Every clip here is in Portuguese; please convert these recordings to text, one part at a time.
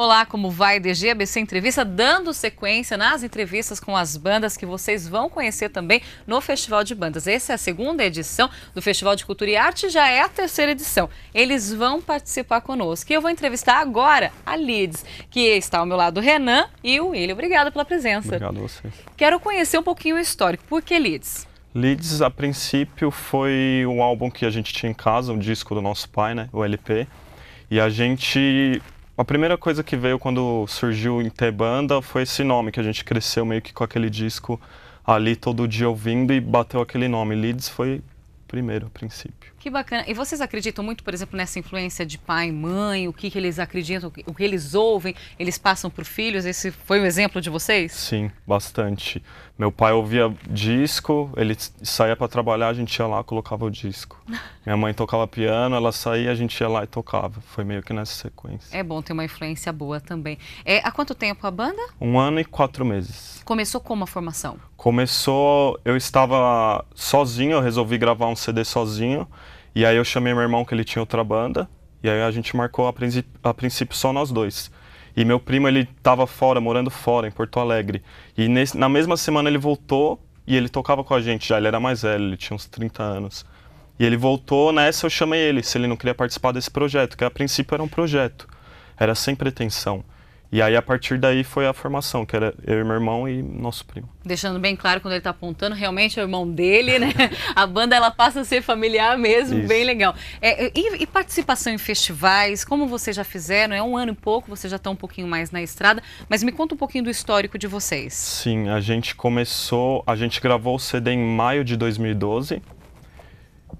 Olá, como vai? DG ABC Entrevista, dando sequência nas entrevistas com as bandas que vocês vão conhecer também no Festival de Bandas. Essa é a segunda edição do Festival de Cultura e Arte, já é a terceira edição. Eles vão participar conosco. E eu vou entrevistar agora a Leeds, que está ao meu lado Renan e o William. Obrigada pela presença. Obrigado a vocês. Quero conhecer um pouquinho o histórico. Por que Leeds? Leeds, a princípio, foi um álbum que a gente tinha em casa, um disco do nosso pai, né? O LP. E a gente a primeira coisa que veio quando surgiu em T-Banda foi esse nome, que a gente cresceu meio que com aquele disco ali todo dia ouvindo e bateu aquele nome. Leeds foi primeiro, a princípio. Que bacana. E vocês acreditam muito, por exemplo, nessa influência de pai e mãe? O que, que eles acreditam, o que eles ouvem, eles passam para os filhos? Esse foi o um exemplo de vocês? Sim, bastante. Meu pai ouvia disco, ele saía para trabalhar, a gente ia lá, colocava o disco. Minha mãe tocava piano, ela saía, a gente ia lá e tocava. Foi meio que nessa sequência. É bom ter uma influência boa também. É, há quanto tempo a banda? Um ano e quatro meses. Começou como a formação? começou, eu estava sozinho, eu resolvi gravar um CD sozinho, e aí eu chamei meu irmão que ele tinha outra banda, e aí a gente marcou a, princípio, a princípio só nós dois. E meu primo, ele estava fora, morando fora, em Porto Alegre. E nesse, na mesma semana ele voltou e ele tocava com a gente já, ele era mais velho, ele tinha uns 30 anos. E ele voltou, nessa eu chamei ele, se ele não queria participar desse projeto, que a princípio era um projeto, era sem pretensão. E aí, a partir daí, foi a formação, que era eu e meu irmão e nosso primo. Deixando bem claro, quando ele está apontando, realmente é o irmão dele, né? a banda, ela passa a ser familiar mesmo, Isso. bem legal. É, e, e, participação em festivais, como vocês já fizeram? É um ano e pouco, vocês já estão um pouquinho mais na estrada, mas me conta um pouquinho do histórico de vocês. Sim, a gente começou, a gente gravou o CD em maio de 2012,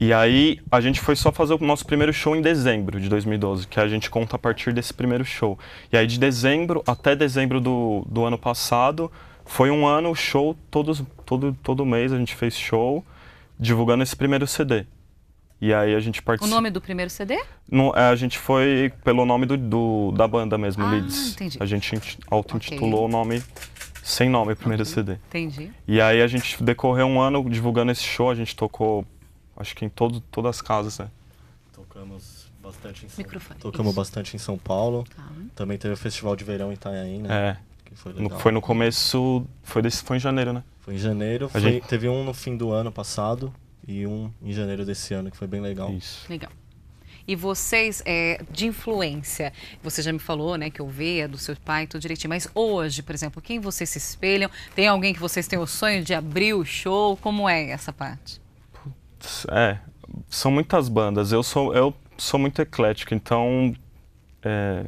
e aí a gente foi só fazer o nosso primeiro show em dezembro de 2012, que a gente conta a partir desse primeiro show. E aí de dezembro até dezembro do, do ano passado, foi um ano show, todos, todo, todo mês a gente fez show, divulgando esse primeiro CD. E aí a gente participou. O nome do primeiro CD? No, é, a gente foi pelo nome do, do da banda mesmo, ah, Leeds. Entendi. A gente auto-intitulou okay. o nome sem nome, o primeiro okay. CD. Entendi. E aí a gente decorreu um ano divulgando esse show, a gente tocou acho que em todo, todas as casas, né? Tocamos bastante em São, Microfone. Tocamos Isso. bastante em São Paulo. Calma. Também teve o Festival de Verão em Itanhaém, né? É. Foi, foi, no começo, foi, desse, foi em janeiro, né? Foi em janeiro, foi, gente... teve um no fim do ano passado e um em janeiro desse ano, que foi bem legal. Isso. Legal. E vocês, é, de influência, você já me falou, né, que eu veia do seu pai, tudo direitinho, mas hoje, por exemplo, quem vocês se espelham? Tem alguém que vocês têm o sonho de abrir o show? Como é essa parte? É, são muitas bandas. Eu sou, eu sou muito eclético, então é,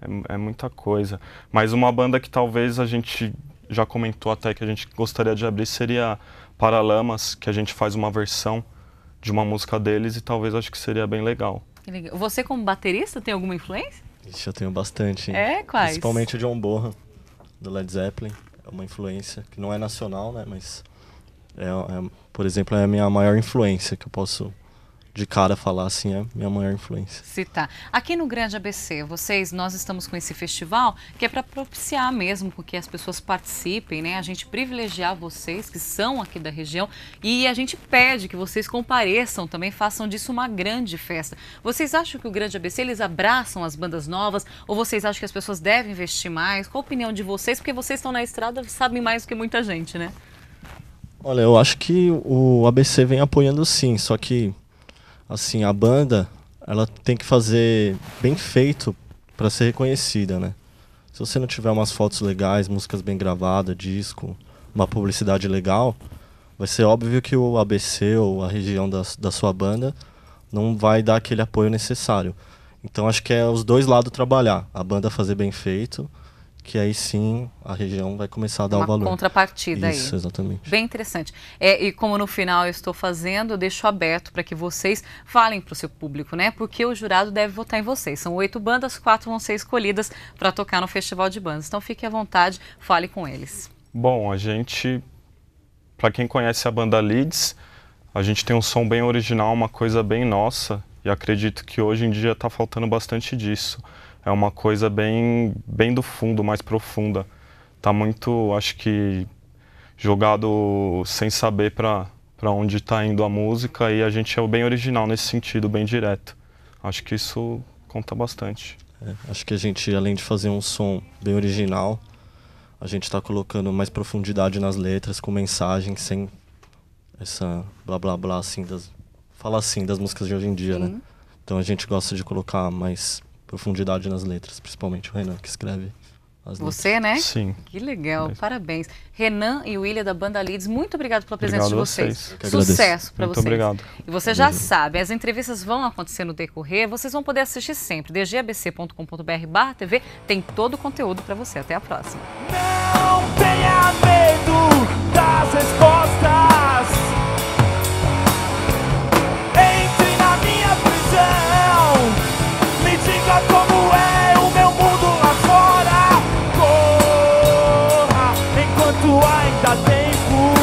é, é, muita coisa. Mas uma banda que talvez a gente já comentou até que a gente gostaria de abrir seria Paralamas, que a gente faz uma versão de uma música deles e talvez acho que seria bem legal. Você como baterista tem alguma influência? eu tenho bastante. É, quais? Principalmente o John Bonham, do Led Zeppelin. É uma influência que não é nacional, né, mas é, é, por exemplo, é a minha maior influência que eu posso de cara falar assim é minha maior influência. Citar. Tá. Aqui no Grande ABC, vocês, nós estamos com esse festival que é para propiciar mesmo que as pessoas participem, né? A gente privilegiar vocês que são aqui da região e a gente pede que vocês compareçam também, façam disso uma grande festa. Vocês acham que o Grande ABC eles abraçam as bandas novas ou vocês acham que as pessoas devem investir mais? Qual a opinião de vocês? Porque vocês estão na estrada, sabem mais do que muita gente, né? Olha, eu acho que o ABC vem apoiando sim, só que assim, a banda ela tem que fazer bem feito para ser reconhecida, né? Se você não tiver umas fotos legais, músicas bem gravadas, disco, uma publicidade legal, vai ser óbvio que o ABC ou a região da, da sua banda não vai dar aquele apoio necessário. Então acho que é os dois lados trabalhar, a banda fazer bem feito que aí sim a região vai começar a dar Uma o valor. Uma contrapartida Isso, aí. Isso, exatamente. Bem interessante. É, e como no final eu estou fazendo, eu deixo aberto para que vocês falem para o seu público, né? Porque o jurado deve votar em vocês. São oito bandas, quatro vão ser escolhidas para tocar no Festival de Bandas. Então fique à vontade, fale com eles. Bom, a gente, para quem conhece a banda Leeds, a gente tem um som bem original, uma coisa bem nossa, e acredito que hoje em dia está faltando bastante disso é uma coisa bem, bem do fundo, mais profunda. Tá muito, acho que, jogado sem saber para onde está indo a música e a gente é bem original nesse sentido, bem direto. Acho que isso conta bastante. É, acho que a gente, além de fazer um som bem original, a gente está colocando mais profundidade nas letras, com mensagem, sem essa blá blá blá, assim, das, fala assim das músicas de hoje em dia, né? Sim. né? Então a gente gosta de colocar mais profundidade nas letras, principalmente o Renan, que escreve as Você, letras. né? Sim. Que legal, parabéns. Renan e William da Banda Leads, muito obrigado pela presença obrigado de vocês. vocês. Sucesso para vocês. Muito obrigado. E você já obrigado. sabe, as entrevistas vão acontecer no decorrer, vocês vão poder assistir sempre. dgabc.com.br TV tem todo o conteúdo para você. Até a próxima. Não tenha medo das respostas. tempo, ainda cura.